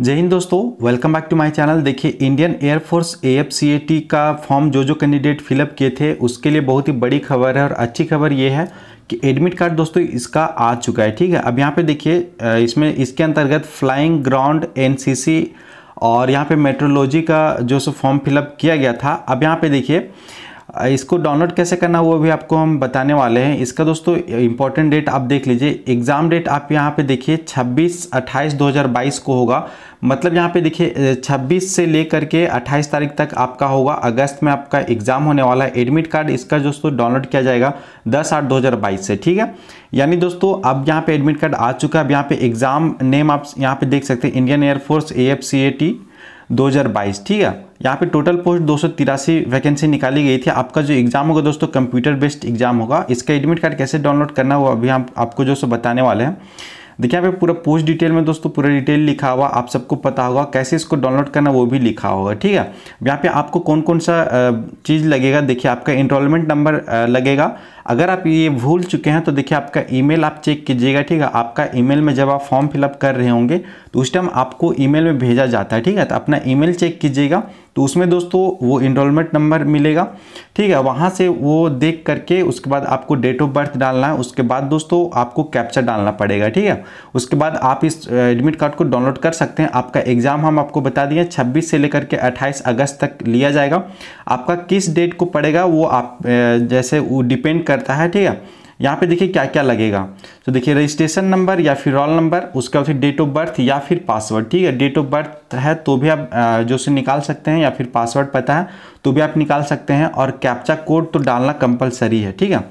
जय हिंद दोस्तों welcome back to my channel देखिए इंडियन एयरफोर्स ए का फॉर्म जो जो कैंडिडेट फिलअप किए थे उसके लिए बहुत ही बड़ी खबर है और अच्छी खबर ये है कि एडमिट कार्ड दोस्तों इसका आ चुका है ठीक है अब यहाँ पे देखिए इसमें इसके अंतर्गत फ्लाइंग ग्राउंड एन और यहाँ पर मेट्रोलॉजी का जो सो फॉर्म फिलअप किया गया था अब यहाँ पर देखिए इसको डाउनलोड कैसे करना वो भी आपको हम बताने वाले हैं इसका दोस्तों इंपॉर्टेंट डेट आप देख लीजिए एग्ज़ाम डेट आप यहाँ पे देखिए 26 28 2022 को होगा मतलब यहाँ पे देखिए 26 से लेकर के 28 तारीख तक आपका होगा अगस्त में आपका एग्ज़ाम होने वाला है एडमिट कार्ड इसका दोस्तों डाउनलोड किया जाएगा दस आठ दो से ठीक है यानी दोस्तों अब यहाँ पे एडमिट कार्ड आ चुका है अब यहाँ पे एग्ज़ाम नेम आप यहाँ पे देख सकते हैं Indian air force A F C A T 2022 ठीक है यहाँ पे टोटल पोस्ट दो वैकेंसी निकाली गई थी आपका जो एग्जाम होगा दोस्तों कंप्यूटर बेस्ड एग्जाम होगा इसका एडमिट कार्ड कैसे डाउनलोड करना हुआ अभी हम आपको जो सो बताने वाले हैं देखिए यहाँ पे पूरा पोस्ट डिटेल में दोस्तों पूरा डिटेल लिखा हुआ आप सबको पता होगा कैसे इसको डाउनलोड करना वो भी लिखा होगा ठीक है यहाँ पे आपको कौन कौन सा चीज़ लगेगा देखिए आपका इनरोलमेंट नंबर लगेगा अगर आप ये भूल चुके हैं तो देखिए आपका ईमेल आप चेक कीजिएगा ठीक है आपका ईमेल में जब आप फॉर्म फिलअप कर रहे होंगे तो उस टाइम आपको ईमेल में भेजा जाता है ठीक है तो अपना ईमेल चेक कीजिएगा तो उसमें दोस्तों वो इनरोलमेंट नंबर मिलेगा ठीक है वहाँ से वो देख करके उसके बाद आपको डेट ऑफ बर्थ डालना है उसके बाद दोस्तों आपको कैप्चर डालना पड़ेगा ठीक है उसके बाद आप इस एडमिट कार्ड को डाउनलोड कर सकते हैं आपका एग्ज़ाम हम आपको बता दिए छब्बीस से लेकर के अट्ठाईस अगस्त तक लिया जाएगा आपका किस डेट को पड़ेगा वो आप जैसे वो डिपेंड कर करता है ठीक है यहाँ पे देखिए क्या क्या लगेगा तो देखिए रजिस्ट्रेशन नंबर या फिर रोल नंबर उसका फिर डेट ऑफ बर्थ या फिर पासवर्ड ठीक है डेट ऑफ बर्थ है तो भी आप जो से निकाल सकते हैं या फिर पासवर्ड पता है तो भी आप निकाल सकते हैं और कैप्चा कोड तो डालना कंपलसरी है ठीक है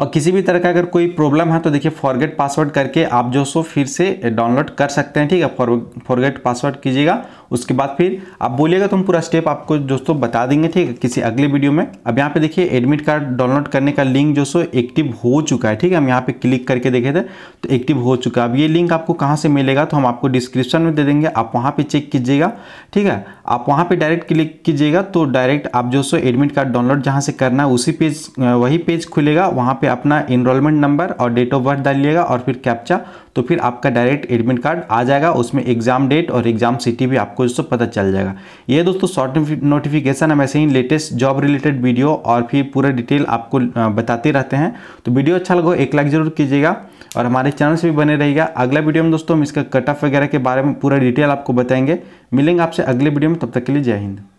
और किसी भी तरह का अगर कोई प्रॉब्लम है तो देखिए फॉरगेट पासवर्ड करके आप जो सो फिर से डाउनलोड कर सकते हैं ठीक है फॉरगेट पासवर्ड कीजिएगा उसके बाद फिर आप बोलिएगा तो हम पूरा स्टेप आपको दोस्तों बता देंगे ठीक है किसी अगले वीडियो में अब यहाँ पे देखिए एडमिट कार्ड डाउनलोड करने का लिंक जो सो एक्टिव हो चुका है ठीक है हम यहाँ पे क्लिक करके देखे थे तो एक्टिव हो चुका है अब ये लिंक आपको कहाँ से मिलेगा तो हम आपको डिस्क्रिप्शन में दे देंगे आप वहाँ पर चेक कीजिएगा ठीक है आप वहाँ पर डायरेक्ट क्लिक कीजिएगा तो डायरेक्ट आप जो सो एडमिट कार्ड डाउनलोड जहाँ से करना है उसी पेज वही पेज खुलेगा वहाँ पर अपना इनरोलमेंट नंबर और डेट ऑफ बर्थ डालिएगा और फिर कैप्चा तो फिर आपका डायरेक्ट एडमिट कार्ड आ जाएगा उसमें एग्जाम डेट और एग्जाम सिटी भी आप आपको दोस्तों पता चल जाएगा ये दोस्तों शॉर्ट नोटिफिकेशन हम ऐसे ही लेटेस्ट जॉब रिलेटेड वीडियो और फिर पूरा डिटेल आपको बताते रहते हैं तो वीडियो अच्छा लगा एक लाइक जरूर कीजिएगा और हमारे चैनल से भी बने रहेगा अगला वीडियो में दोस्तों हम इसका कट ऑफ वगैरह के बारे में पूरा डिटेल आपको बताएंगे मिलेंगे आपसे अगले वीडियो में तब तक के लिए जय हिंद